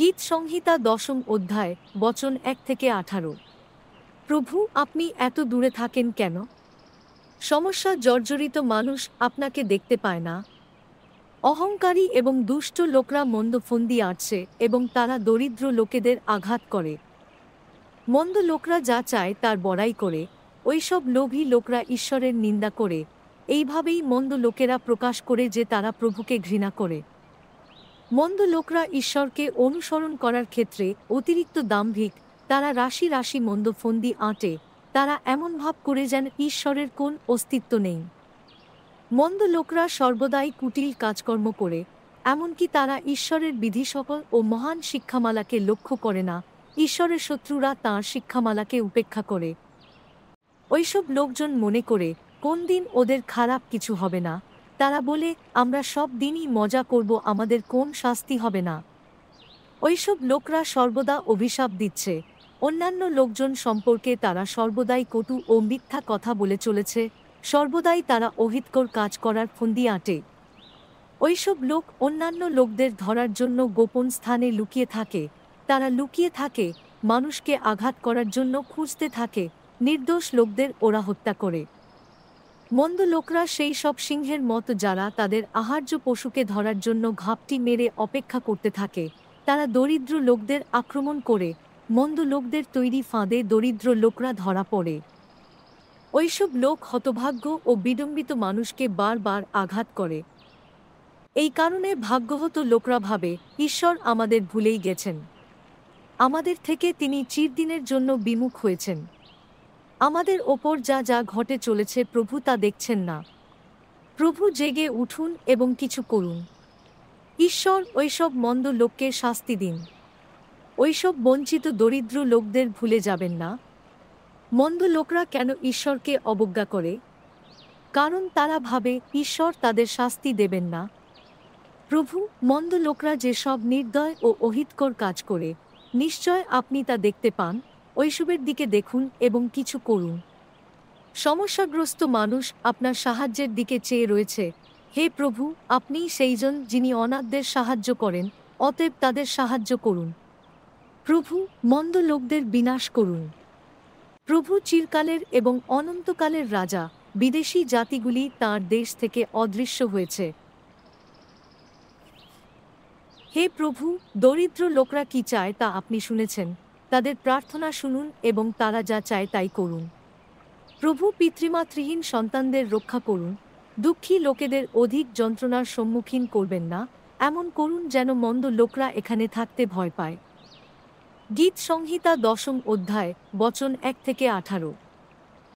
গীত সংহিতা দশম অধ্যায় বচন এক থেকে আঠারো প্রভু আপনি এত দূরে থাকেন কেন সমস্যা জর্জরিত মানুষ আপনাকে দেখতে পায় না অহংকারী এবং দুষ্ট লোকরা মন্দ ফন্দি আটছে এবং তারা দরিদ্র লোকেদের আঘাত করে মন্দ লোকরা যা চায় তার বড়াই করে ওইসব লোভী লোকরা ঈশ্বরের নিন্দা করে এইভাবেই মন্দ লোকেরা প্রকাশ করে যে তারা প্রভুকে ঘৃণা করে মন্দ লোকরা ঈশ্বরকে অনুসরণ করার ক্ষেত্রে অতিরিক্ত দাম্ভিক তারা রাশি রাশি মন্দ ফন্দি আঁটে তারা এমন ভাব করে যেন ঈশ্বরের কোন অস্তিত্ব নেই মন্দ লোকরা সর্বদাই কুটিল কাজকর্ম করে এমনকি তারা ঈশ্বরের বিধি সকল ও মহান শিক্ষামালাকে লক্ষ্য করে না ঈশ্বরের শত্রুরা তাঁর শিক্ষামালাকে উপেক্ষা করে ওইসব লোকজন মনে করে কোন দিন ওদের খারাপ কিছু হবে না তারা বলে আমরা সব দিনই মজা করব আমাদের কোন শাস্তি হবে না ওইসব লোকরা সর্বদা অভিশাপ দিচ্ছে অন্যান্য লোকজন সম্পর্কে তারা সর্বদাই কটু ও মিথ্যা কথা বলে চলেছে সর্বদাই তারা অহিতকর কাজ করার ফন্দি আঁটে ওইসব লোক অন্যান্য লোকদের ধরার জন্য গোপন স্থানে লুকিয়ে থাকে তারা লুকিয়ে থাকে মানুষকে আঘাত করার জন্য খুঁজতে থাকে নির্দোষ লোকদের ওরা হত্যা করে মন্দ লোকরা সেই সব সিংহের মতো যারা তাদের আহার্য পশুকে ধরার জন্য ঘাপটি মেরে অপেক্ষা করতে থাকে তারা দরিদ্র লোকদের আক্রমণ করে মন্দ লোকদের তৈরি ফাঁদে দরিদ্র লোকরা ধরা পড়ে ওইসব লোক হতভাগ্য ও বিডম্বিত মানুষকে বারবার আঘাত করে এই কারণে ভাগ্যহত লোকরা ভাবে ঈশ্বর আমাদের ভুলেই গেছেন আমাদের থেকে তিনি চিরদিনের জন্য বিমুখ হয়েছেন আমাদের ওপর যা যা ঘটে চলেছে প্রভু তা দেখছেন না প্রভু জেগে উঠুন এবং কিছু করুন ঈশ্বর ওইসব মন্দ লোককে শাস্তি দিন ওইসব বঞ্চিত দরিদ্র লোকদের ভুলে যাবেন না মন্দ লোকরা কেন ঈশ্বরকে অবজ্ঞা করে কারণ তারা ভাবে ঈশ্বর তাদের শাস্তি দেবেন না প্রভু মন্দ লোকরা যেসব নির্দয় ও অহিতকর কাজ করে নিশ্চয় আপনি তা দেখতে পান ওইসবের দিকে দেখুন এবং কিছু করুন সমস্যাগ্রস্ত মানুষ আপনার সাহায্যের দিকে চেয়ে রয়েছে হে প্রভু আপনি সেইজন যিনি অনাথদের সাহায্য করেন অতএব তাদের সাহায্য করুন প্রভু মন্দ লোকদের বিনাশ করুন প্রভু চিরকালের এবং অনন্তকালের রাজা বিদেশি জাতিগুলি তার দেশ থেকে অদৃশ্য হয়েছে হে প্রভু দরিদ্র লোকরা কি চায় তা আপনি শুনেছেন তাদের প্রার্থনা শুনুন এবং তারা যা চায় তাই করুন প্রভু পিতৃমাতৃহীন সন্তানদের রক্ষা করুন দুঃখী লোকেদের অধিক যন্ত্রণার সম্মুখীন করবেন না এমন করুন যেন মন্দ লোকরা এখানে থাকতে ভয় পায় গীত সংহিতা দশম অধ্যায় বচন এক থেকে আঠারো